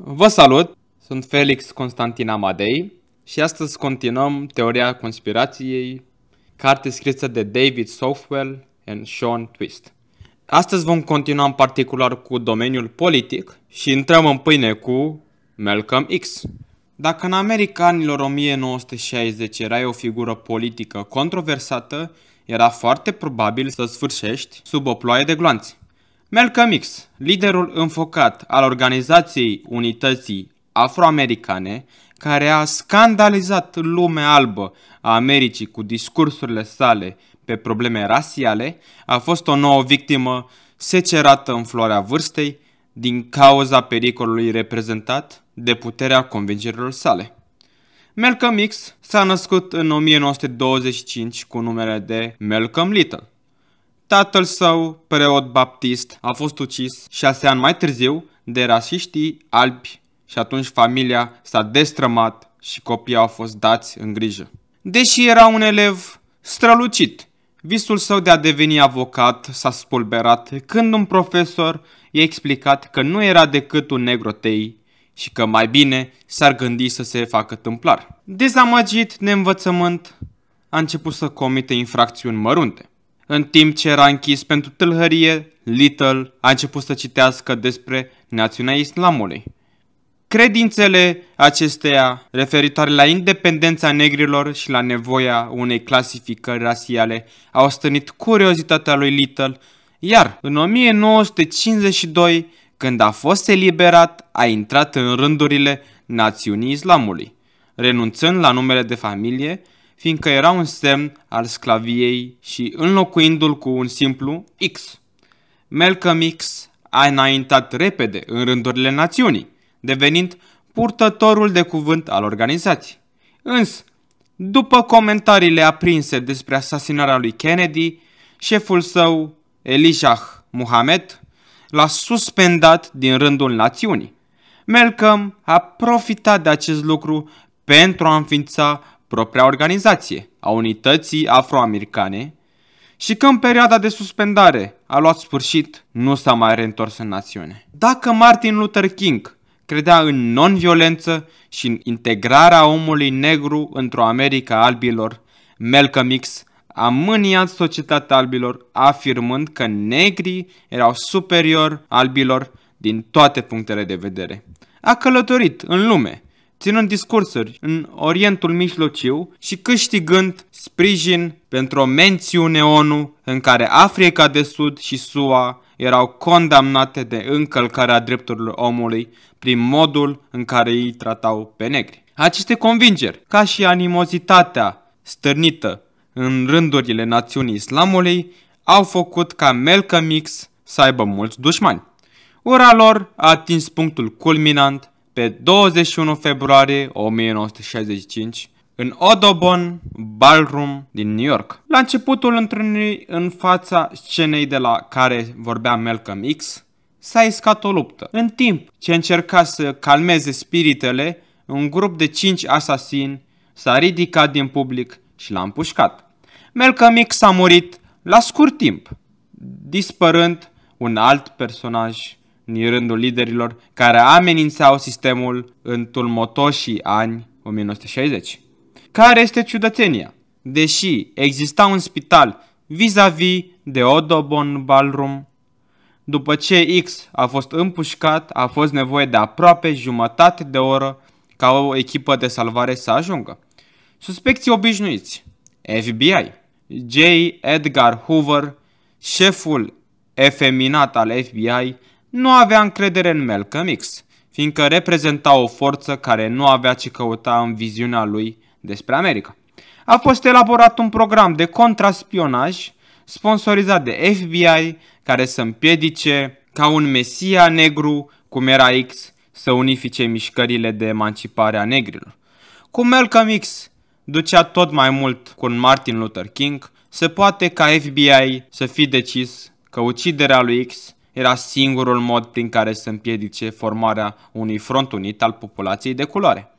Vă salut! Sunt Felix Constantin Amadei și astăzi continuăm Teoria Conspirației, carte scrisă de David Southwell and Sean Twist. Astăzi vom continua în particular cu domeniul politic și intrăm în pâine cu Malcolm X. Dacă în America anilor 1960 erai o figură politică controversată, era foarte probabil să sfârșești sub o ploaie de gloanți. Malcolm X, liderul înfocat al organizației unității afroamericane, care a scandalizat lumea albă a Americii cu discursurile sale pe probleme rasiale, a fost o nouă victimă secerată în floarea vârstei din cauza pericolului reprezentat de puterea convingerilor sale. Malcolm X s-a născut în 1925 cu numele de Malcolm Little. Tatăl său, preot baptist, a fost ucis șase ani mai târziu de rasiștii albi și atunci familia s-a destrămat și copiii au fost dați în grijă. Deși era un elev strălucit, visul său de a deveni avocat s-a spulberat când un profesor i-a explicat că nu era decât un negrotei și că mai bine s-ar gândi să se facă tâmplar. Dezamăgit de învățământ, a început să comite infracțiuni mărunte. În timp ce era închis pentru tâlhărie, Little a început să citească despre națiunea islamului. Credințele acesteia referitoare la independența negrilor și la nevoia unei clasificări rasiale au stănit curiozitatea lui Little, iar în 1952, când a fost eliberat, a intrat în rândurile națiunii islamului, renunțând la numele de familie fiindcă era un semn al sclaviei și înlocuindu-l cu un simplu X. Malcolm X a înaintat repede în rândurile națiunii, devenind purtătorul de cuvânt al organizației. Însă, după comentariile aprinse despre asasinarea lui Kennedy, șeful său, Elijah Muhammad, l-a suspendat din rândul națiunii. Malcolm a profitat de acest lucru pentru a înființa propria organizație a unității afroamericane și că în perioada de suspendare a luat sfârșit, nu s-a mai reîntors în națiune. Dacă Martin Luther King credea în non-violență și în integrarea omului negru într-o America albilor, Malcolm X a mâniat societatea albilor afirmând că negrii erau superior albilor din toate punctele de vedere. A călătorit în lume, ținând discursuri în Orientul Mijlociu și câștigând sprijin pentru o mențiune ONU în care Africa de Sud și SUA erau condamnate de încălcarea drepturilor omului prin modul în care ei tratau pe negri. Aceste convingeri, ca și animozitatea stârnită în rândurile națiunii islamului, au făcut ca Malcolm X să aibă mulți dușmani. Ura lor a atins punctul culminant pe 21 februarie 1965 în Odobon Ballroom din New York. La începutul întâlnirii în fața scenei de la care vorbea Malcolm X, s-a iscat o luptă. În timp ce încerca să calmeze spiritele, un grup de cinci asasini s-a ridicat din public și l-a împușcat. Malcolm X a murit la scurt timp, dispărând un alt personaj din rândul liderilor care amenințau sistemul în tulmotoșii ani 1960. Care este ciudățenia? Deși exista un spital vis-a-vis -vis de Odobon Ballroom, după ce X a fost împușcat, a fost nevoie de aproape jumătate de oră ca o echipă de salvare să ajungă. Suspecții obișnuiți, FBI, J. Edgar Hoover, șeful efeminat al FBI, nu avea încredere în Malcolm X, fiindcă reprezenta o forță care nu avea ce căuta în viziunea lui despre America. A fost elaborat un program de contraspionaj sponsorizat de FBI care să împiedice ca un mesia negru, cum era X, să unifice mișcările de emancipare a negrilor. Cu Malcolm X ducea tot mai mult cu Martin Luther King, se poate ca FBI să fi decis că uciderea lui X era singurul mod prin care să împiedice formarea unui front unit al populației de culoare.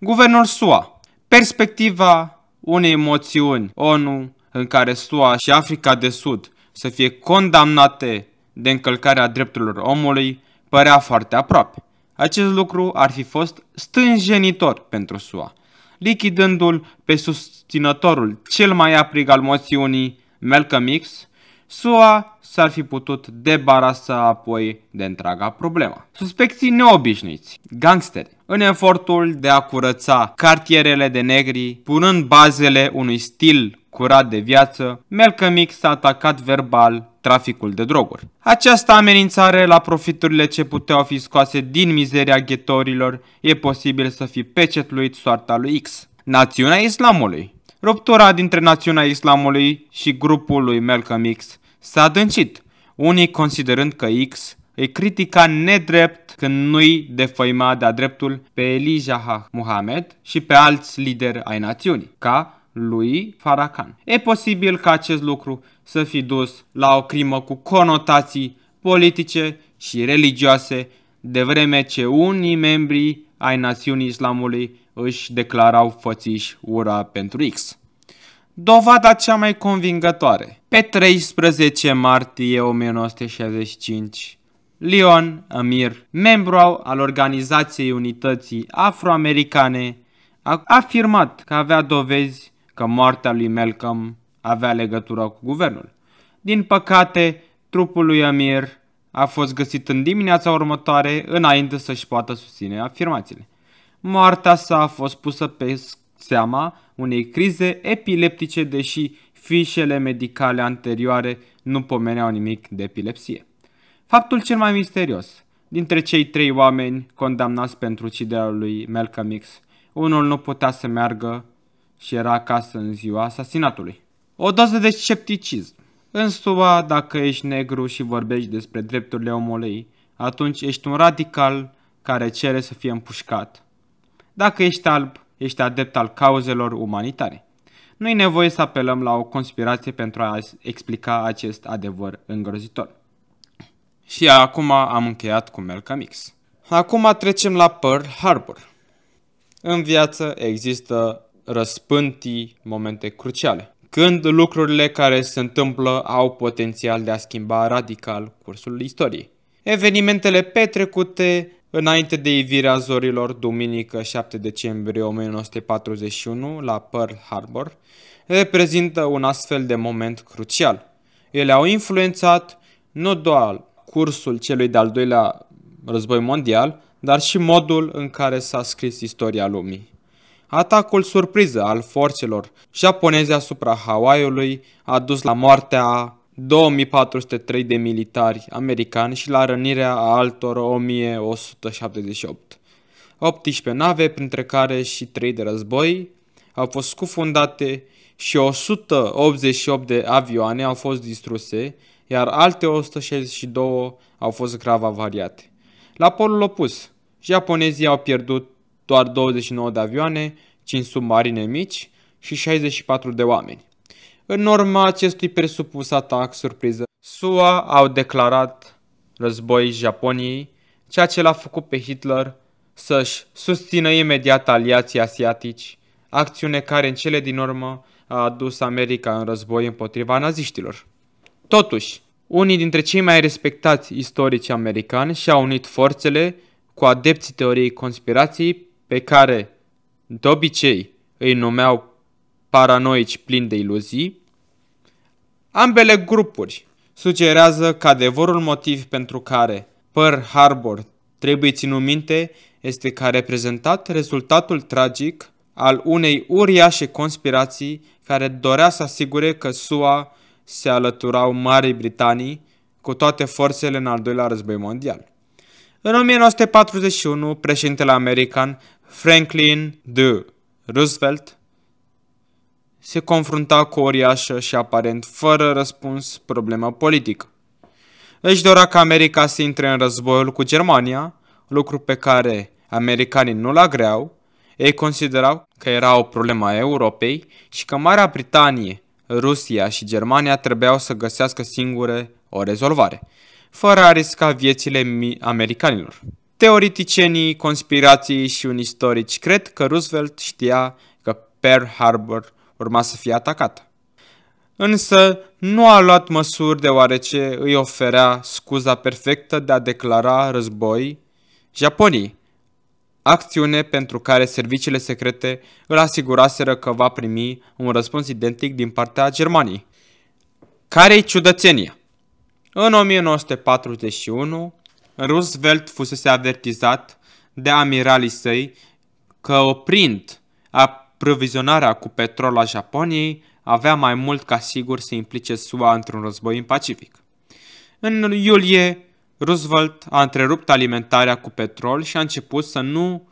Guvernul SUA, perspectiva unei moțiuni ONU în care SUA și Africa de Sud să fie condamnate de încălcarea drepturilor omului părea foarte aproape. Acest lucru ar fi fost stânjenitor pentru SUA, lichidându-l pe susținătorul cel mai aprig al moțiunii, Malcolm X, SUA s-ar fi putut debarasa apoi de întreaga problemă. Suspecții neobișnuiți, gangsteri, în efortul de a curăța cartierele de negri, punând bazele unui stil curat de viață, Malcolm X s-a atacat verbal traficul de droguri. Această amenințare la profiturile ce puteau fi scoase din mizeria ghetorilor e posibil să fi pecetluit soarta lui X. Națiunea Islamului Ruptura dintre Națiunea Islamului și grupul lui Malcolm X s-a adâncit, unii considerând că X îi critica nedrept când nu-i defăima de-a dreptul pe Elijah Muhammad și pe alți lideri ai națiunii, ca lui Farakan, E posibil ca acest lucru să fi dus la o crimă cu conotații politice și religioase, de vreme ce unii membri ai națiunii islamului își declarau fățiși ura pentru X dovada cea mai convingătoare. Pe 13 martie 1965, Leon Amir, membru al Organizației Unității Afroamericane, a afirmat că avea dovezi că moartea lui Malcolm avea legătură cu guvernul. Din păcate, trupul lui Amir a fost găsit în dimineața următoare înainte să-și poată susține afirmațiile. Moartea sa a fost pusă pe seama unei crize epileptice, deși fișele medicale anterioare nu pomeneau nimic de epilepsie. Faptul cel mai misterios, dintre cei trei oameni condamnați pentru uciderea lui Malcolm X, unul nu putea să meargă și era acasă în ziua asasinatului. O doză de scepticism. În SUA, dacă ești negru și vorbești despre drepturile omului, atunci ești un radical care cere să fie împușcat. Dacă ești alb, ești adept al cauzelor umanitare. Nu e nevoie să apelăm la o conspirație pentru a explica acest adevăr îngrozitor. Și acum am încheiat cu Malcolm Mix. Acum trecem la Pearl Harbor. În viață există răspântii momente cruciale, când lucrurile care se întâmplă au potențial de a schimba radical cursul istoriei. Evenimentele petrecute Înainte de ivirea zorilor, duminică 7 decembrie 1941, la Pearl Harbor, reprezintă un astfel de moment crucial. Ele au influențat nu doar cursul celui de-al doilea război mondial, dar și modul în care s-a scris istoria lumii. Atacul surpriză al forțelor japoneze asupra Hawaiiului a dus la moartea 2403 de militari americani și la rănirea a altor 1178. 18 nave, printre care și 3 de război, au fost scufundate și 188 de avioane au fost distruse, iar alte 162 au fost grav avariate. La polul opus, japonezii au pierdut doar 29 de avioane, 5 submarine mici și 64 de oameni. În urma acestui presupus atac surpriză, SUA au declarat război Japoniei, ceea ce l-a făcut pe Hitler să-și susțină imediat aliații asiatici, acțiune care în cele din urmă a adus America în război împotriva naziștilor. Totuși, unii dintre cei mai respectați istorici americani și-au unit forțele cu adepții teoriei conspirației pe care de obicei îi numeau paranoici plini de iluzii, ambele grupuri sugerează că adevărul motiv pentru care Pearl Harbor trebuie ținut minte este că a reprezentat rezultatul tragic al unei uriașe conspirații care dorea să asigure că SUA se alăturau Marii Britanii cu toate forțele în al doilea război mondial. În 1941, președintele american Franklin D. Roosevelt se confrunta cu o uriașă și aparent fără răspuns problemă politică. Își dorea ca America să intre în războiul cu Germania, lucru pe care americanii nu-l agreau, ei considerau că era o problemă a Europei și că Marea Britanie, Rusia și Germania trebuiau să găsească singure o rezolvare, fără a risca viețile americanilor. Teoreticienii conspirației și un istorici cred că Roosevelt știa că Pearl Harbor urma să fie atacată. Însă nu a luat măsuri deoarece îi oferea scuza perfectă de a declara război Japonii, acțiune pentru care serviciile secrete îl asiguraseră că va primi un răspuns identic din partea Germaniei. Care-i ciudățenia? În 1941, Roosevelt fusese avertizat de amiralii săi că oprind a Provizionarea cu petrol a Japoniei avea mai mult ca sigur să implice SUA într-un război în Pacific. În iulie, Roosevelt a întrerupt alimentarea cu petrol și a început să nu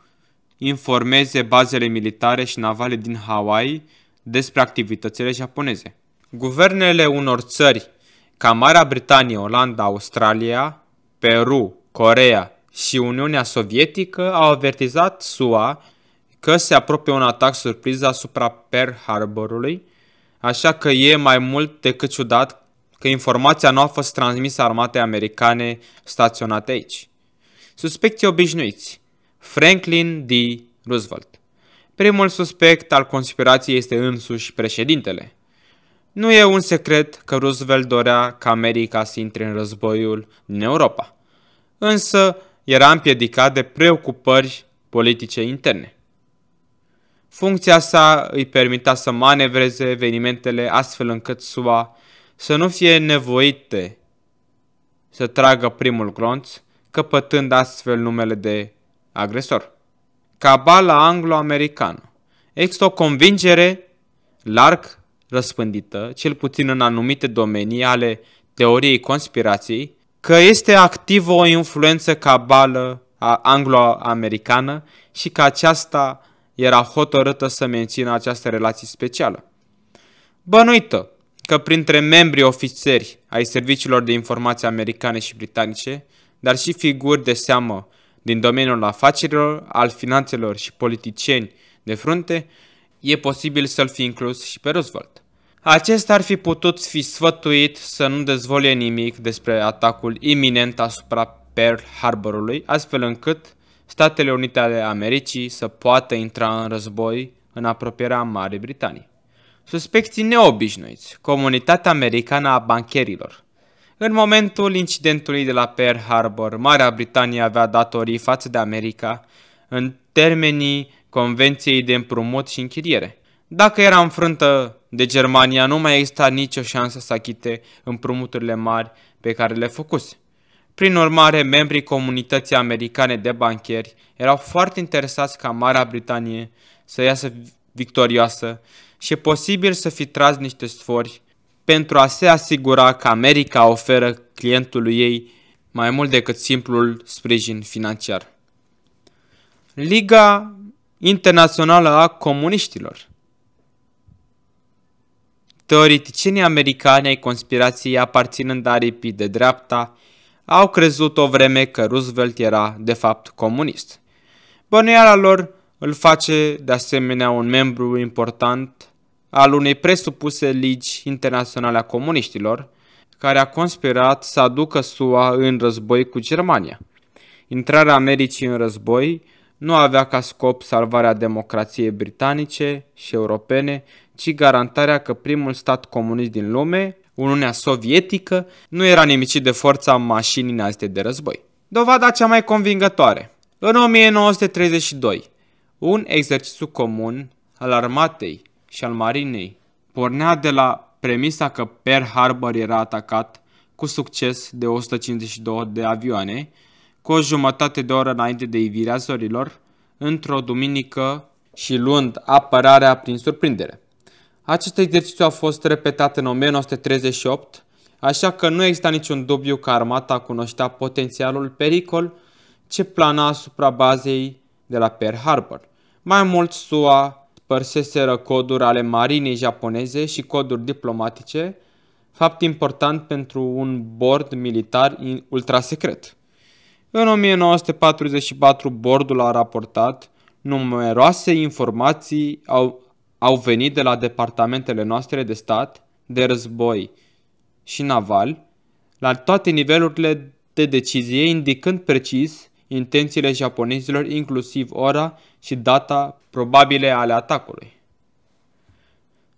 informeze bazele militare și navale din Hawaii despre activitățile japoneze. Guvernele unor țări ca Marea Britanie, Olanda, Australia, Peru, Corea și Uniunea Sovietică au avertizat SUA că se apropie un atac surpriză asupra Pearl Harborului, așa că e mai mult decât ciudat că informația nu a fost transmisă armatei americane staționate aici. Suspecții obișnuiți Franklin D. Roosevelt Primul suspect al conspirației este însuși președintele. Nu e un secret că Roosevelt dorea ca America să intre în războiul din Europa, însă era împiedicat de preocupări politice interne. Funcția sa îi permitea să manevreze evenimentele astfel încât SUA să nu fie nevoite să tragă primul glonț, căpătând astfel numele de agresor. Cabala anglo-americană există o convingere larg răspândită, cel puțin în anumite domenii ale teoriei conspirației, că este activă o influență cabală anglo-americană și că aceasta era hotărâtă să mențină această relație specială. Bănuită că printre membrii ofițeri ai serviciilor de informații americane și britanice, dar și figuri de seamă din domeniul afacerilor, al finanțelor și politicieni de frunte, e posibil să-l fi inclus și pe Roosevelt. Acesta ar fi putut fi sfătuit să nu dezvolie nimic despre atacul iminent asupra Pearl Harborului, astfel încât Statele Unite ale Americii să poată intra în război în apropierea Marii Britanii. Suspecții neobișnuiți, comunitatea americană a bancherilor. În momentul incidentului de la Pearl Harbor, Marea Britanie avea datorii față de America în termenii Convenției de împrumut și închiriere. Dacă era înfrântă de Germania, nu mai exista nicio șansă să achite împrumuturile mari pe care le făcuse. Prin urmare, membrii comunității americane de bancheri erau foarte interesați ca Marea Britanie să iasă victorioasă și e posibil să fi tras niște sfori pentru a se asigura că America oferă clientului ei mai mult decât simplul sprijin financiar. Liga Internațională a Comuniștilor Teoreticienii americani ai conspirației aparținând aripii de dreapta au crezut o vreme că Roosevelt era de fapt comunist. Bănuiala lor îl face de asemenea un membru important al unei presupuse ligi internaționale a comuniștilor, care a conspirat să aducă SUA în război cu Germania. Intrarea Americii în război nu avea ca scop salvarea democrației britanice și europene, ci garantarea că primul stat comunist din lume Uniunea Sovietică nu era nimicit de forța mașinii naste de război. Dovada cea mai convingătoare. În 1932, un exercițiu comun al armatei și al marinei pornea de la premisa că Pearl Harbor era atacat cu succes de 152 de avioane cu o jumătate de oră înainte de ivirea zorilor, într-o duminică și luând apărarea prin surprindere. Acest exercițiu a fost repetat în 1938, așa că nu exista niciun dubiu că armata cunoștea potențialul pericol ce plana asupra bazei de la Pearl Harbor. Mai mult, SUA părseseră coduri ale marinei japoneze și coduri diplomatice, fapt important pentru un bord militar ultrasecret. În 1944, bordul a raportat numeroase informații au venit de la departamentele noastre de stat, de război și naval, la toate nivelurile de decizie, indicând precis intențiile japonezilor, inclusiv ora și data probabile ale atacului.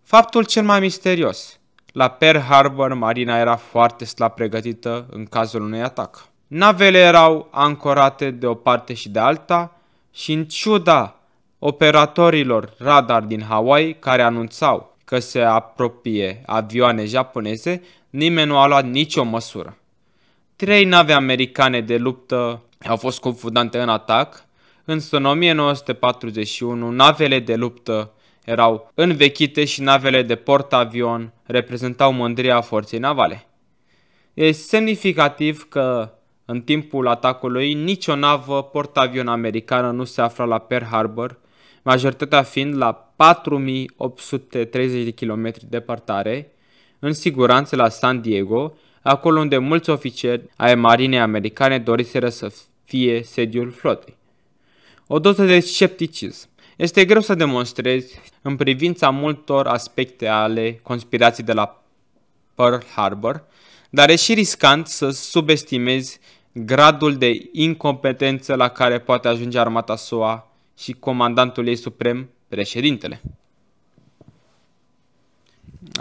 Faptul cel mai misterios. La Pearl Harbor, marina era foarte slab pregătită în cazul unui atac. Navele erau ancorate de o parte și de alta și în ciuda operatorilor radar din Hawaii care anunțau că se apropie avioane japoneze, nimeni nu a luat nicio măsură. Trei nave americane de luptă au fost confundante în atac, însă în 1941 navele de luptă erau învechite și navele de portavion reprezentau mândria forței navale. E semnificativ că în timpul atacului nicio navă portavion americană nu se afla la Pearl Harbor majoritatea fiind la 4830 de km departare, în siguranță la San Diego, acolo unde mulți ofițeri ai marinei americane doriseră să fie sediul flotei. O doză de scepticism. Este greu să demonstrezi în privința multor aspecte ale conspirației de la Pearl Harbor, dar e și riscant să subestimezi gradul de incompetență la care poate ajunge armata SUA și comandantul ei suprem, președintele.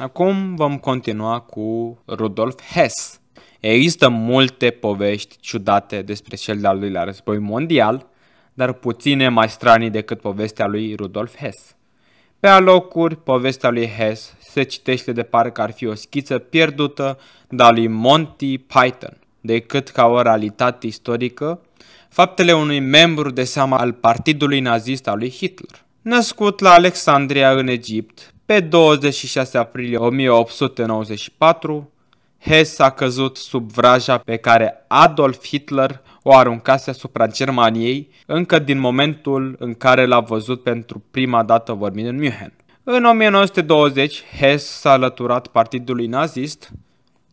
Acum vom continua cu Rudolf Hess. Există multe povești ciudate despre cel de-al doilea război mondial, dar puține mai stranii decât povestea lui Rudolf Hess. Pe alocuri, povestea lui Hess se citește de parcă ar fi o schiță pierdută de a lui Monty Python, decât ca o realitate istorică faptele unui membru de seamă al partidului nazist al lui Hitler. Născut la Alexandria în Egipt, pe 26 aprilie 1894, Hess a căzut sub vraja pe care Adolf Hitler o aruncase asupra Germaniei încă din momentul în care l-a văzut pentru prima dată vorbind în München. În 1920, Hess s-a alăturat partidului nazist,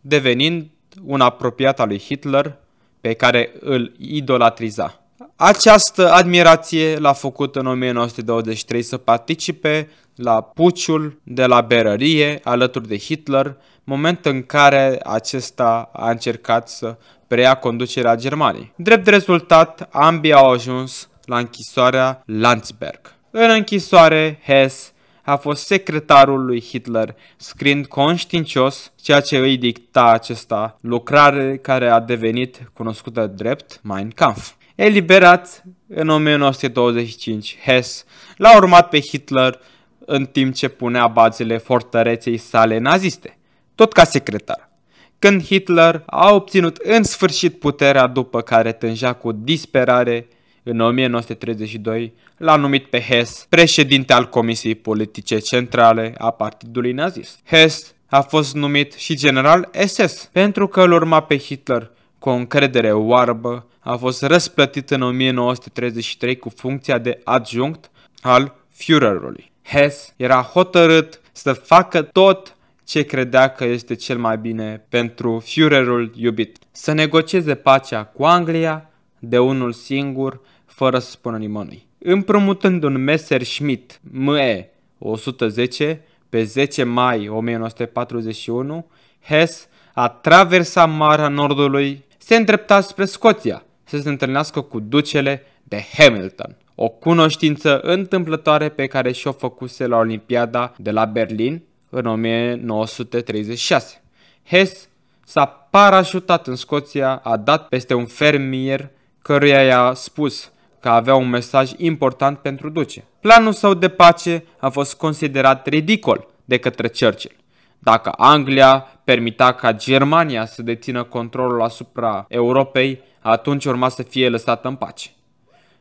devenind un apropiat al lui Hitler pe care îl idolatriza. Această admirație l-a făcut în 1923 să participe la puciul de la berărie alături de Hitler, moment în care acesta a încercat să preia conducerea Germaniei. Drept rezultat, ambii au ajuns la închisoarea Landsberg. În închisoare, Hess a fost secretarul lui Hitler, scrind conștiincios ceea ce îi dicta acesta, lucrare care a devenit cunoscută drept Mein Kampf. Eliberat în 1925, Hess l-a urmat pe Hitler în timp ce punea bazele fortăreței sale naziste, tot ca secretar când Hitler a obținut în sfârșit puterea după care tânja cu disperare în 1932 l-a numit pe Hess președinte al Comisiei Politice Centrale a Partidului Nazist. Hess a fost numit și general SS pentru că îl urma pe Hitler cu o încredere oarbă, a fost răsplătit în 1933 cu funcția de adjunct al Führerului. Hess era hotărât să facă tot ce credea că este cel mai bine pentru Führerul iubit. Să negocieze pacea cu Anglia de unul singur fără să spună nimănui. Împrumutând un Messerschmitt ME 110 pe 10 mai 1941, Hess a traversat Marea Nordului, se îndrepta spre Scoția să se întâlnească cu ducele de Hamilton, o cunoștință întâmplătoare pe care și-o făcuse la Olimpiada de la Berlin în 1936. Hess s-a parașutat în Scoția, a dat peste un fermier căruia i-a spus – că avea un mesaj important pentru duce. Planul său de pace a fost considerat ridicol de către Churchill. Dacă Anglia permita ca Germania să dețină controlul asupra Europei, atunci urma să fie lăsată în pace.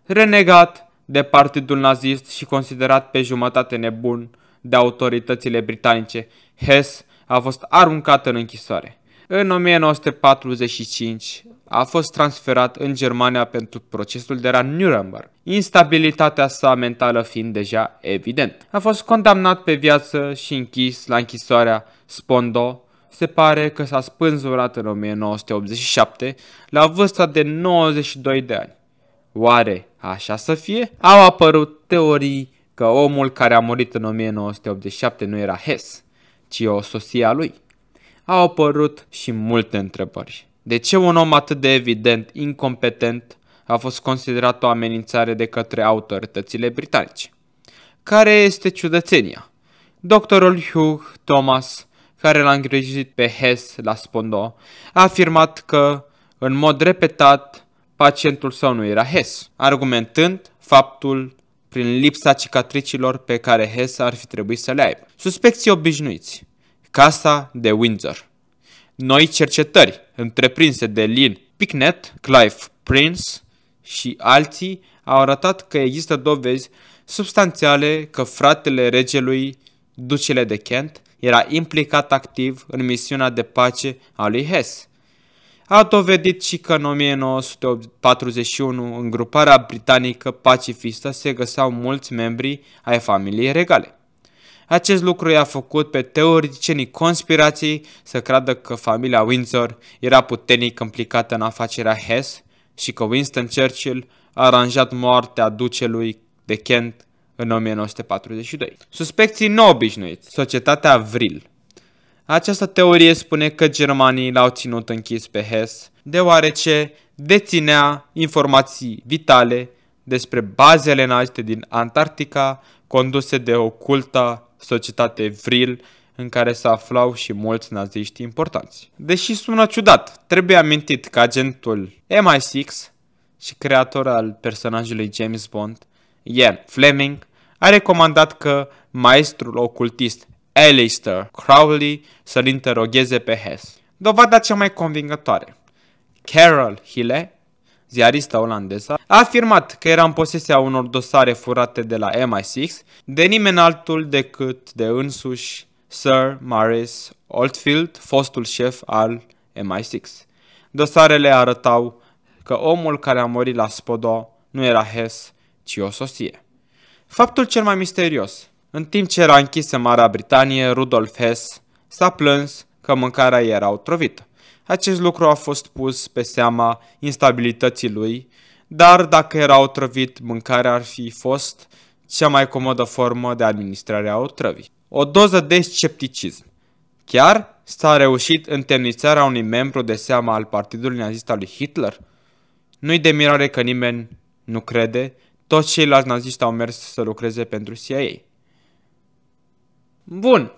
Renegat de partidul nazist și considerat pe jumătate nebun de autoritățile britanice, Hess a fost aruncat în închisoare. În 1945 a fost transferat în Germania pentru procesul de la Nuremberg, instabilitatea sa mentală fiind deja evident. A fost condamnat pe viață și închis la închisoarea Spondo, se pare că s-a spânzurat în 1987 la vârsta de 92 de ani. Oare așa să fie? Au apărut teorii că omul care a murit în 1987 nu era Hess, ci o soție a lui au apărut și multe întrebări. De ce un om atât de evident incompetent a fost considerat o amenințare de către autoritățile britanice? Care este ciudățenia? Doctorul Hugh Thomas, care l-a îngrijit pe Hess la Spondo, a afirmat că, în mod repetat, pacientul său nu era Hess, argumentând faptul prin lipsa cicatricilor pe care Hess ar fi trebuit să le aibă. Suspecții obișnuiți Casa de Windsor. Noi cercetări întreprinse de Lynn Picnet, Clive Prince și alții au arătat că există dovezi substanțiale că fratele regelui, ducele de Kent, era implicat activ în misiunea de pace a lui Hess. A dovedit și că în 1941 în gruparea britanică pacifistă se găseau mulți membri ai familiei regale. Acest lucru i-a făcut pe teoricienii conspirației să creadă că familia Windsor era puternic implicată în afacerea Hess și că Winston Churchill a aranjat moartea ducelui de Kent în 1942. Suspecții neobișnuiți, societatea Avril. Această teorie spune că germanii l-au ținut închis pe Hess deoarece deținea informații vitale despre bazele naște din Antarctica conduse de o cultă societate vril în care se aflau și mulți naziști importanți. Deși sună ciudat, trebuie amintit că agentul MI6 și creator al personajului James Bond, Ian Fleming, a recomandat că maestrul ocultist Aleister Crowley să-l interogheze pe Hess. Dovada cea mai convingătoare. Carol Hille ziarista olandeză a afirmat că era în posesia unor dosare furate de la MI6 de nimeni altul decât de însuși Sir Maurice Oldfield, fostul șef al MI6. Dosarele arătau că omul care a murit la Spodo nu era Hess, ci o sosie. Faptul cel mai misterios. În timp ce era închisă Marea Britanie, Rudolf Hess s-a plâns că mâncarea era otrovită. Acest lucru a fost pus pe seama instabilității lui, dar dacă era otrăvit, mâncarea ar fi fost cea mai comodă formă de administrare a otrăvii. O doză de scepticism. Chiar s-a reușit întemnițarea unui membru de seama al partidului nazist al lui Hitler? Nu-i de mirare că nimeni nu crede, toți ceilalți naziști au mers să lucreze pentru CIA. Bun,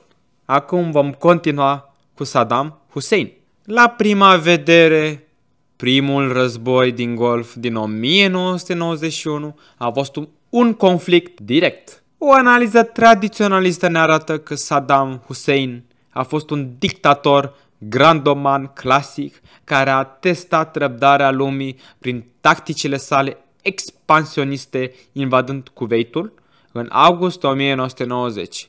acum vom continua cu Saddam Hussein. La prima vedere, primul război din Golf din 1991 a fost un conflict direct. O analiză tradiționalistă ne arată că Saddam Hussein a fost un dictator grandoman clasic care a testat răbdarea lumii prin tacticile sale expansioniste invadând Cuveitul în august 1990.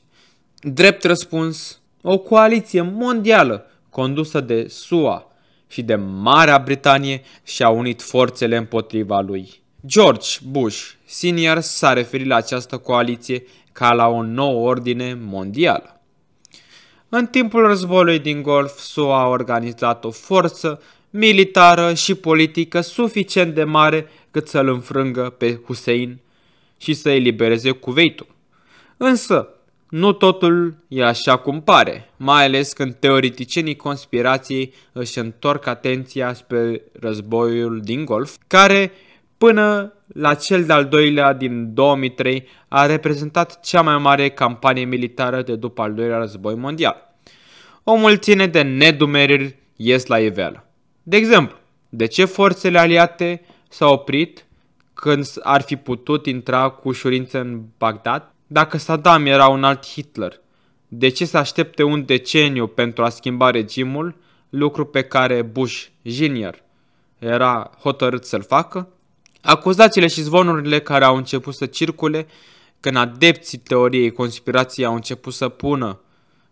Drept răspuns, o coaliție mondială condusă de SUA și de Marea Britanie, și-a unit forțele împotriva lui. George Bush senior s-a referit la această coaliție ca la o nouă ordine mondială. În timpul războiului din Golf, SUA a organizat o forță militară și politică suficient de mare cât să-l înfrângă pe Hussein și să elibereze Cuveitul. Însă, nu totul e așa cum pare, mai ales când teoreticienii conspirației își întorc atenția spre războiul din Golf, care până la cel de-al doilea din 2003 a reprezentat cea mai mare campanie militară de după al doilea război mondial. O mulțime de nedumeriri ies la iveală. De exemplu, de ce forțele aliate s-au oprit când ar fi putut intra cu ușurință în Bagdad? Dacă Saddam era un alt Hitler, de ce să aștepte un deceniu pentru a schimba regimul, lucru pe care Bush Jr. era hotărât să-l facă? Acuzațiile și zvonurile care au început să circule când adepții teoriei conspirației au început să pună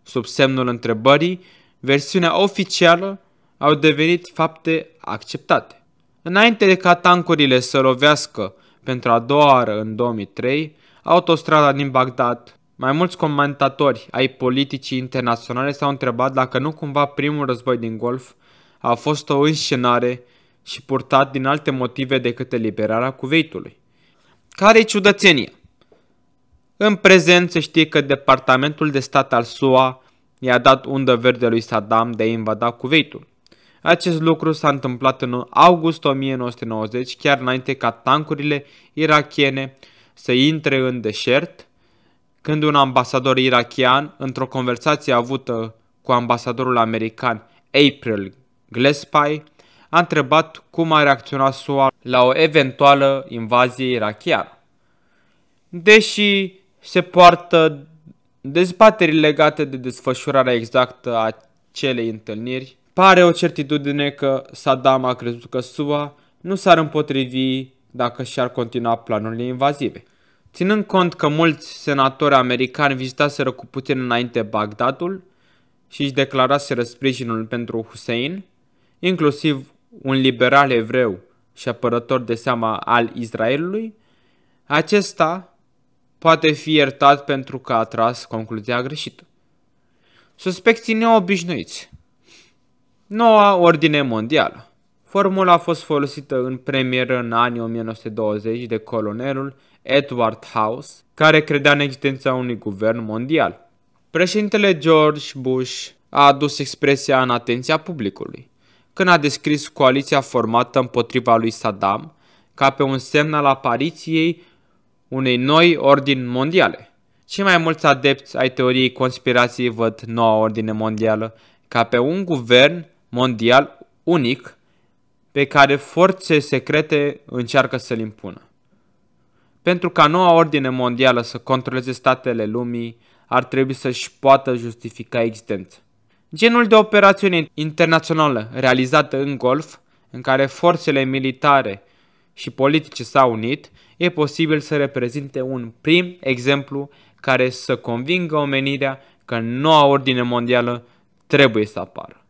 sub semnul întrebării versiunea oficială au devenit fapte acceptate. Înainte de ca tancurile să lovească pentru a doua oară în 2003, autostrada din Bagdad. Mai mulți comentatori ai politicii internaționale s-au întrebat dacă nu cumva primul război din Golf a fost o înșenare și purtat din alte motive decât eliberarea Cuveitului. Care-i ciudățenia? În prezent se știe că Departamentul de Stat al SUA i-a dat undă verde lui Saddam de a invada Cuveitul. Acest lucru s-a întâmplat în august 1990, chiar înainte ca tancurile irachiene să intre în deșert, când un ambasador irachian, într-o conversație avută cu ambasadorul american April Glespie, a întrebat cum a reacționat SUA la o eventuală invazie irachiană. Deși se poartă dezbateri legate de desfășurarea exactă a acelei întâlniri, pare o certitudine că Saddam a crezut că SUA nu s-ar împotrivi dacă și-ar continua planurile invazive. Ținând cont că mulți senatori americani vizitaseră cu puțin înainte Bagdadul și își declaraseră sprijinul pentru Hussein, inclusiv un liberal evreu și apărător de seama al Israelului, acesta poate fi iertat pentru că a tras concluzia greșită. Suspecții neobișnuiți Noua ordine mondială Formula a fost folosită în premieră în anii 1920 de colonelul Edward House, care credea în existența unui guvern mondial. Președintele George Bush a adus expresia în atenția publicului, când a descris coaliția formată împotriva lui Saddam ca pe un semn al apariției unei noi ordini mondiale. Cei mai mulți adepți ai teoriei conspirației văd noua ordine mondială ca pe un guvern mondial unic pe care forțe secrete încearcă să-l impună. Pentru ca noua ordine mondială să controleze statele lumii, ar trebui să-și poată justifica existența. Genul de operațiune internațională realizată în Golf, în care forțele militare și politice s-au unit, e posibil să reprezinte un prim exemplu care să convingă omenirea că noua ordine mondială trebuie să apară.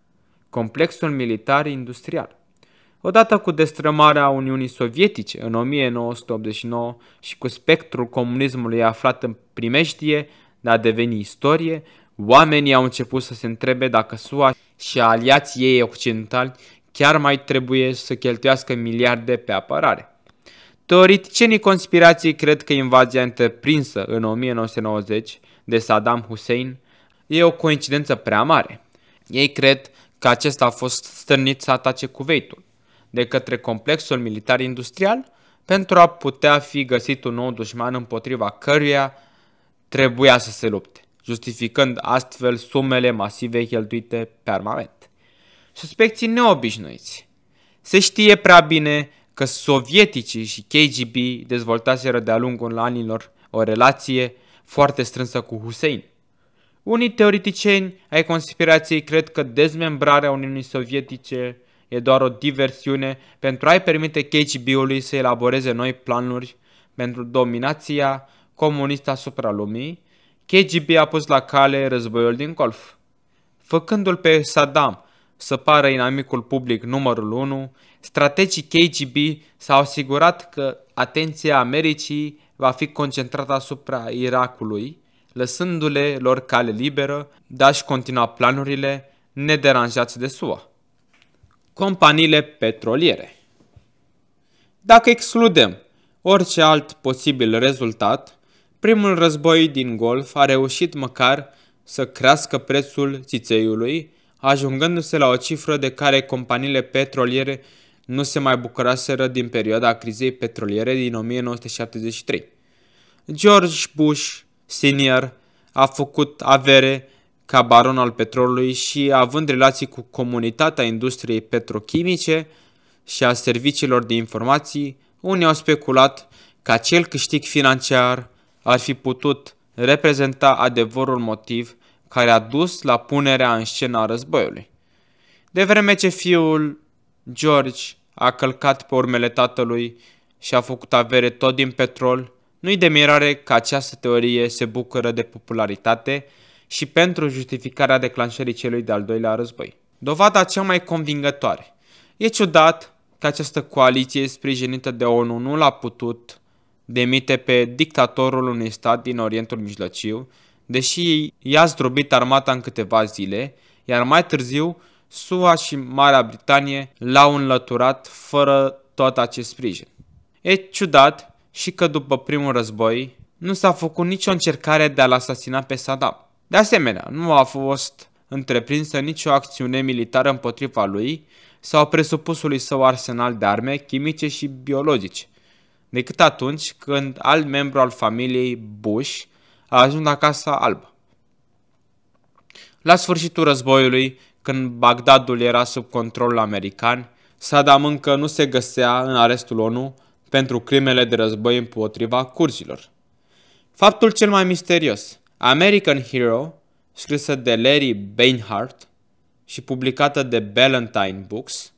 Complexul militar industrial. Odată cu destrămarea Uniunii Sovietice în 1989 și cu spectrul comunismului aflat în primejdie de a deveni istorie, oamenii au început să se întrebe dacă SUA și aliații ei occidentali chiar mai trebuie să cheltuiască miliarde pe apărare. Teoreticienii conspirației cred că invazia întreprinsă în 1990 de Saddam Hussein e o coincidență prea mare. Ei cred că acesta a fost stârnit să atace Kuwaitul de către complexul militar industrial pentru a putea fi găsit un nou dușman împotriva căruia trebuia să se lupte, justificând astfel sumele masive cheltuite pe armament. Suspecții neobișnuiți. Se știe prea bine că sovieticii și KGB dezvoltaseră de-a lungul anilor o relație foarte strânsă cu Hussein. Unii teoreticieni ai conspirației cred că dezmembrarea Uniunii Sovietice e doar o diversiune pentru a-i permite KGB-ului să elaboreze noi planuri pentru dominația comunistă asupra lumii, KGB a pus la cale războiul din Golf. Făcându-l pe Saddam să pară inamicul public numărul 1, strategii KGB s-au asigurat că atenția Americii va fi concentrată asupra Irakului, lăsându-le lor cale liberă de a-și continua planurile nederanjați de SUA companiile petroliere. Dacă excludem orice alt posibil rezultat, primul război din Golf a reușit măcar să crească prețul țițeiului, ajungându-se la o cifră de care companiile petroliere nu se mai bucuraseră din perioada crizei petroliere din 1973. George Bush senior a făcut avere ca baron al petrolului și având relații cu comunitatea industriei petrochimice și a serviciilor de informații, unii au speculat că acel câștig financiar ar fi putut reprezenta adevărul motiv care a dus la punerea în scenă a războiului. De vreme ce fiul George a călcat pe urmele tatălui și a făcut avere tot din petrol, nu-i de mirare că această teorie se bucură de popularitate și pentru justificarea declanșării celui de-al doilea război. Dovada cea mai convingătoare. E ciudat că această coaliție sprijinită de ONU nu l-a putut demite pe dictatorul unui stat din Orientul Mijlociu, deși i-a zdrobit armata în câteva zile, iar mai târziu SUA și Marea Britanie l-au înlăturat fără tot acest sprijin. E ciudat și că după primul război nu s-a făcut nicio încercare de a-l asasina pe Saddam. De asemenea, nu a fost întreprinsă nicio acțiune militară împotriva lui sau presupusului său arsenal de arme chimice și biologice, decât atunci când alt membru al familiei Bush a ajuns la Casa Albă. La sfârșitul războiului, când Bagdadul era sub control american, Saddam încă nu se găsea în arestul ONU pentru crimele de război împotriva curzilor. Faptul cel mai misterios – American Hero, scrisă de Larry Bainhart și publicată de Ballantine Books,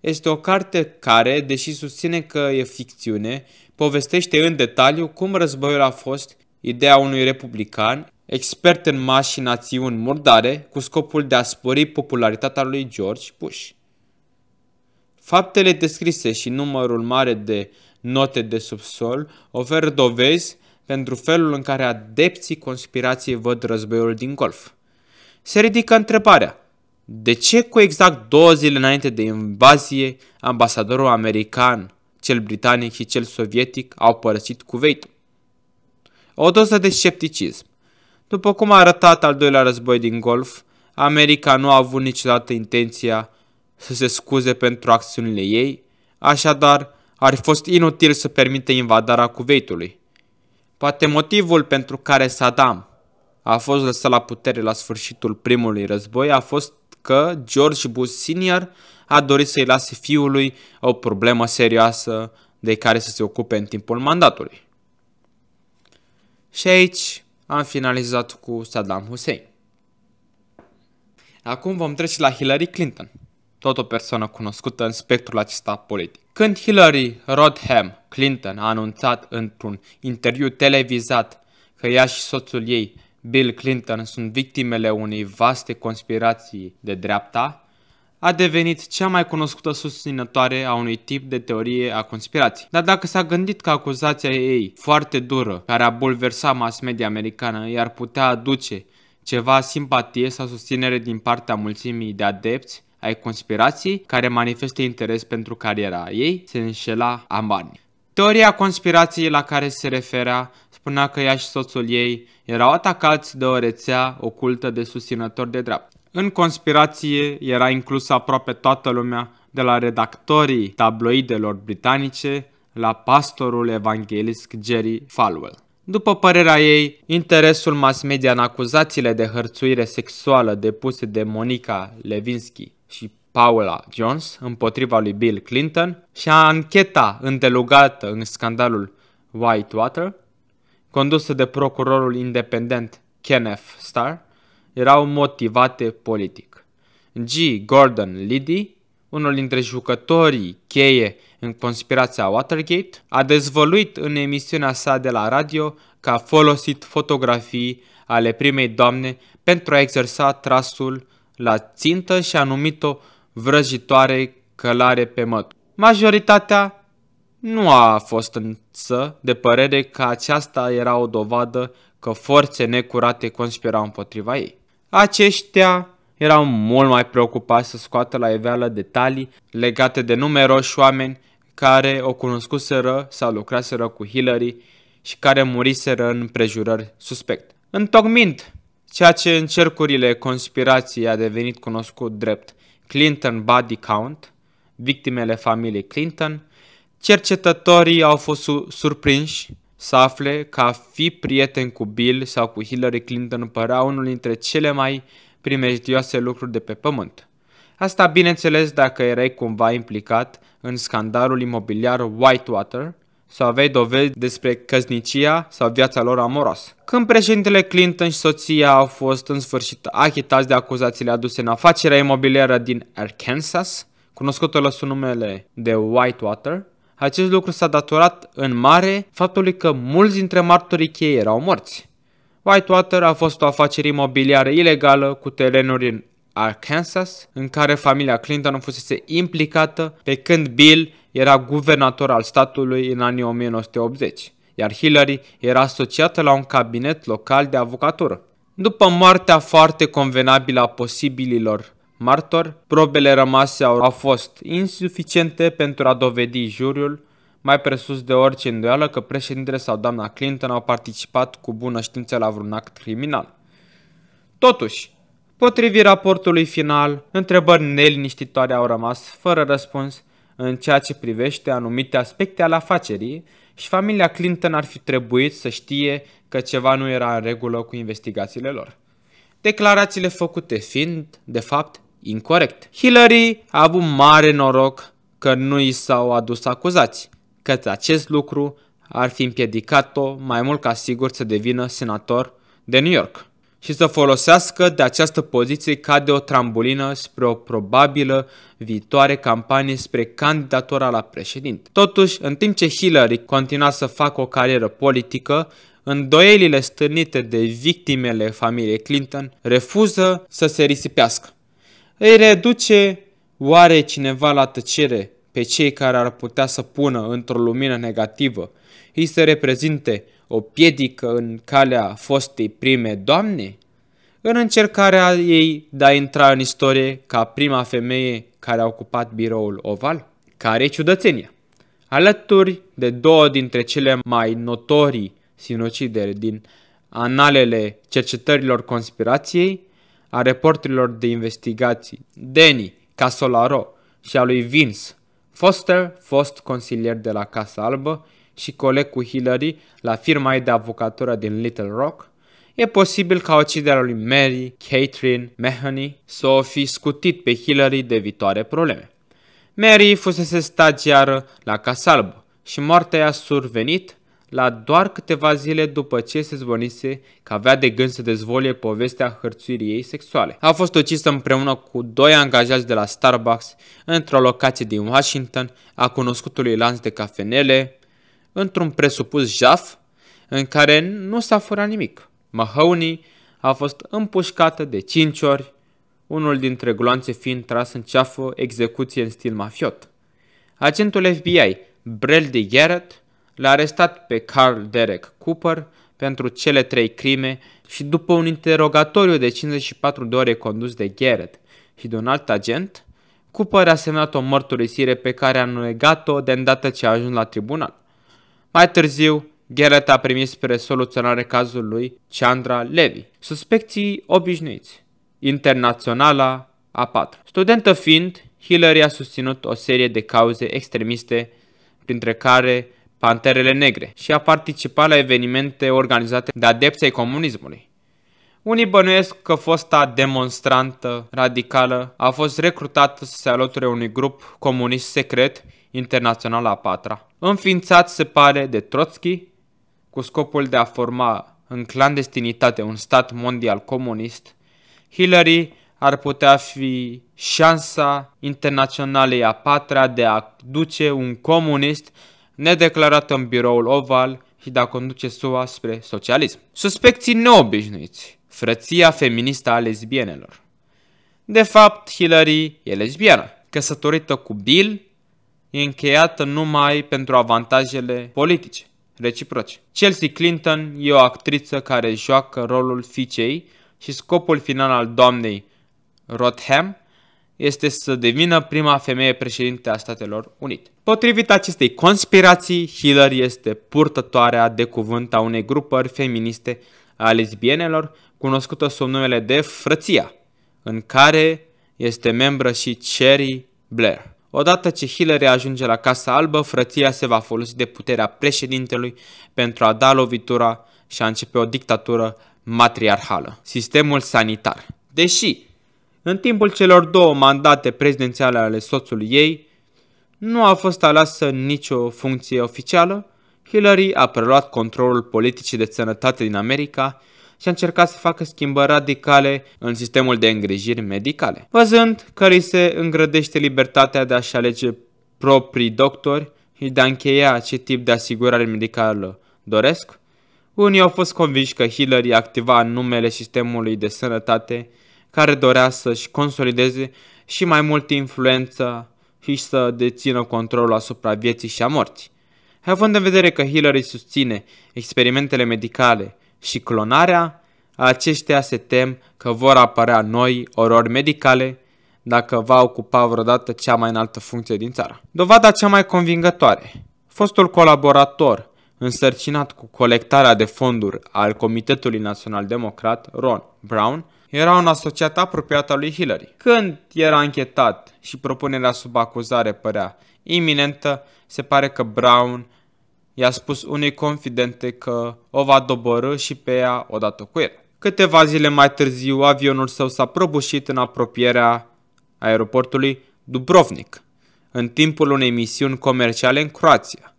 este o carte care, deși susține că e ficțiune, povestește în detaliu cum războiul a fost ideea unui republican, expert în mași națiuni murdare, cu scopul de a spori popularitatea lui George Bush. Faptele descrise și numărul mare de note de subsol oferă dovezi pentru felul în care adepții conspirației văd războiul din Golf. Se ridică întrebarea, de ce cu exact două zile înainte de invazie, ambasadorul american, cel britanic și cel sovietic au părăsit Kuwaitul? O doză de scepticism. După cum a arătat al doilea război din Golf, America nu a avut niciodată intenția să se scuze pentru acțiunile ei, așadar ar fi fost inutil să permită invadarea Cuveitului. Poate motivul pentru care Saddam a fost lăsat la putere la sfârșitul primului război a fost că George Bush Senior a dorit să-i lase fiului o problemă serioasă de care să se ocupe în timpul mandatului. Și aici am finalizat cu Saddam Hussein. Acum vom trece la Hillary Clinton tot o persoană cunoscută în spectrul acesta politic. Când Hillary Rodham Clinton a anunțat într-un interviu televizat că ea și soțul ei, Bill Clinton, sunt victimele unei vaste conspirații de dreapta, a devenit cea mai cunoscută susținătoare a unui tip de teorie a conspirației. Dar dacă s-a gândit că acuzația ei, foarte dură, care a bulversat mass media americană, i-ar putea aduce ceva simpatie sau susținere din partea mulțimii de adepți, ai conspirației care manifestă interes pentru cariera ei se înșela Amani. Teoria conspirației la care se referea spunea că ea și soțul ei erau atacați de o rețea ocultă de susținători de dreapta. În conspirație era inclusă aproape toată lumea, de la redactorii tabloidelor britanice la pastorul evanghelist Jerry Falwell. După părerea ei, interesul mass media în acuzațiile de hărțuire sexuală depuse de Monica Levinsky și Paula Jones împotriva lui Bill Clinton și ancheta îndelugată în scandalul Whitewater, condusă de procurorul independent Kenneth Starr, erau motivate politic. G. Gordon Liddy, unul dintre jucătorii cheie în conspirația Watergate, a dezvăluit în emisiunea sa de la radio că a folosit fotografii ale primei doamne pentru a exersa trasul la țintă și a numit-o vrăjitoare călare pe măt. Majoritatea nu a fost însă de părere că aceasta era o dovadă că forțe necurate conspirau împotriva ei. Aceștia erau mult mai preocupați să scoată la iveală detalii legate de numeroși oameni care o cunoscuseră sau lucraseră cu Hillary și care muriseră în prejurări suspect. Întocmint ceea ce în cercurile conspirației a devenit cunoscut drept Clinton Body Count, victimele familiei Clinton, cercetătorii au fost surprinși să afle că a fi prieten cu Bill sau cu Hillary Clinton părea unul dintre cele mai primejdioase lucruri de pe pământ. Asta bineînțeles dacă erai cumva implicat în scandalul imobiliar Whitewater – să aveai dovezi despre căsnicia sau viața lor amoroasă. Când președintele Clinton și soția au fost în sfârșit achitați de acuzațiile aduse în afacerea imobiliară din Arkansas, cunoscută la numele de Whitewater, acest lucru s-a datorat în mare faptului că mulți dintre martorii cheie erau morți. Whitewater a fost o afacere imobiliară ilegală cu terenuri în Arkansas, în care familia Clinton fusese implicată pe când Bill era guvernator al statului în anii 1980, iar Hillary era asociată la un cabinet local de avocatură. După moartea foarte convenabilă a posibililor martor, probele rămase au, au fost insuficiente pentru a dovedi juriul mai presus de orice îndoială că președintele sau doamna Clinton au participat cu bună știință la vreun act criminal. Totuși, Potrivit raportului final, întrebări neliniștitoare au rămas fără răspuns în ceea ce privește anumite aspecte ale afacerii și familia Clinton ar fi trebuit să știe că ceva nu era în regulă cu investigațiile lor. Declarațiile făcute fiind, de fapt, incorrect. Hillary a avut mare noroc că nu i s-au adus acuzați, că acest lucru ar fi împiedicat-o mai mult ca sigur să devină senator de New York și să folosească de această poziție ca de o trambulină spre o probabilă viitoare campanie spre candidatura la președinte. Totuși, în timp ce Hillary continua să facă o carieră politică, îndoielile stârnite de victimele familiei Clinton refuză să se risipească. Îi reduce oare cineva la tăcere pe cei care ar putea să pună într-o lumină negativă, îi se reprezinte o piedică în calea fostei prime doamne? În încercarea ei de a intra în istorie ca prima femeie care a ocupat biroul oval? Care e ciudățenia? Alături de două dintre cele mai notorii sinucideri din analele cercetărilor conspirației, a reporterilor de investigații Danny Casolaro și a lui Vince Foster, fost consilier de la Casa Albă, și coleg cu Hillary la firma ei de avocatură din Little Rock, e posibil ca uciderea lui Mary, Catherine, Mahoney să o fi scutit pe Hillary de viitoare probleme. Mary fusese stagiară la Casalb și moartea i-a survenit la doar câteva zile după ce se zvonise că avea de gând să dezvolie povestea hărțuirii ei sexuale. A fost ucisă împreună cu doi angajați de la Starbucks într-o locație din Washington a cunoscutului lanț de cafenele, într-un presupus jaf în care nu s-a furat nimic. Mahoney a fost împușcată de cinci ori, unul dintre gloanțe fiind tras în ceafă execuție în stil mafiot. Agentul FBI, Bradley Garrett, l-a arestat pe Carl Derek Cooper pentru cele trei crime și după un interogatoriu de 54 de ore condus de Garrett și de un alt agent, Cooper a semnat o mărturisire pe care a negat-o de îndată ce a ajuns la tribunal. Mai târziu, Gheret a primit spre soluționare cazul lui Chandra Levy, suspecții obișnuiți, internaționala a patru. Studentă fiind, Hillary a susținut o serie de cauze extremiste, printre care Panterele Negre, și a participat la evenimente organizate de adepții ai comunismului. Unii bănuiesc că fosta demonstrantă radicală a fost recrutată să se alăture unui grup comunist secret Internaționala a patra, înființat se pare de Trotsky cu scopul de a forma în clandestinitate un stat mondial comunist, Hillary ar putea fi șansa internaționalei a patra de a duce un comunist nedeclarat în biroul oval și de a conduce SUA spre socialism. Suspecții neobișnuiți, frăția feministă a lesbienelor. De fapt, Hillary e lesbiană, căsătorită cu Bill, e încheiată numai pentru avantajele politice reciproce. Chelsea Clinton e o actriță care joacă rolul fiicei și scopul final al doamnei Rotham este să devină prima femeie președinte a Statelor Unite. Potrivit acestei conspirații, Hillary este purtătoarea de cuvânt a unei grupări feministe a lesbienelor, cunoscută sub numele de Frăția, în care este membră și Cherry Blair. Odată ce Hillary ajunge la Casa Albă, frăția se va folosi de puterea președintelui pentru a da lovitura și a începe o dictatură matriarhală. Sistemul sanitar. Deși, în timpul celor două mandate prezidențiale ale soțului ei, nu a fost alasă nicio funcție oficială, Hillary a preluat controlul politicii de sănătate din America și a încercat să facă schimbări radicale în sistemul de îngrijiri medicale, văzând că îi se îngrădește libertatea de a-și alege proprii doctori și de a încheia ce tip de asigurare medicală doresc, unii au fost convinși că Hillary activa în numele sistemului de sănătate care dorea să-și consolideze și mai mult influența și să dețină controlul asupra vieții și a morții. Având în vedere că Hillary susține experimentele medicale și clonarea, aceștia se tem că vor apărea noi orori medicale dacă va ocupa vreodată cea mai înaltă funcție din țară. Dovada cea mai convingătoare. Fostul colaborator însărcinat cu colectarea de fonduri al Comitetului Național Democrat, Ron Brown, era un asociat apropiat al lui Hillary. Când era închetat și propunerea sub acuzare părea iminentă, se pare că Brown i-a spus unei confidente că o va dobărâ și pe ea odată cu el. Câteva zile mai târziu, avionul său s-a prăbușit în apropierea aeroportului Dubrovnik, în timpul unei misiuni comerciale în Croația.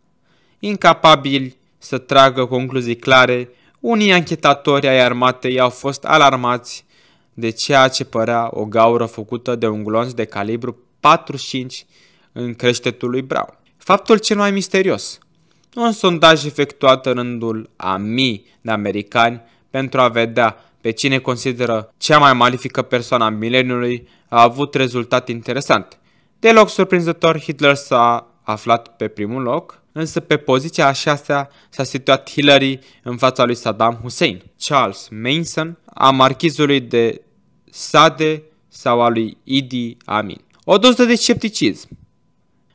Incapabili să tragă concluzii clare, unii anchetatori ai armatei au fost alarmați de ceea ce părea o gaură făcută de un glonț de calibru 45 în creștetul lui Brown. Faptul cel mai misterios – un sondaj efectuat în rândul a mii de americani pentru a vedea pe cine consideră cea mai malefică persoană a mileniului a avut rezultat interesant. Deloc surprinzător, Hitler s-a aflat pe primul loc, însă pe poziția a șasea s-a situat Hillary în fața lui Saddam Hussein, Charles Manson, a marchizului de Sade sau a lui Idi Amin. O doză de scepticism.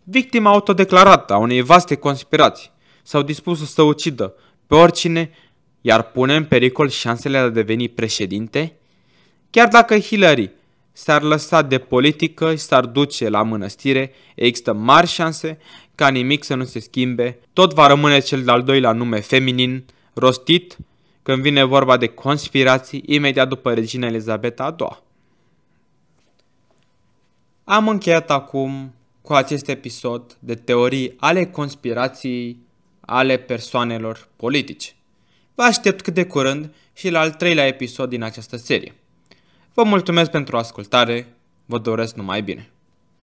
Victima autodeclarată a unei vaste conspirații, s-au dispus să ucidă pe oricine iar pune în pericol șansele de a deveni președinte? Chiar dacă Hillary s-ar lăsa de politică și s-ar duce la mănăstire, există mari șanse ca nimic să nu se schimbe, tot va rămâne cel de-al doilea nume feminin, rostit, când vine vorba de conspirații imediat după regina Elizabeta II. Am încheiat acum cu acest episod de teorii ale conspirației ale persoanelor politice. Vă aștept cât de curând și la al treilea episod din această serie. Vă mulțumesc pentru ascultare, vă doresc numai bine!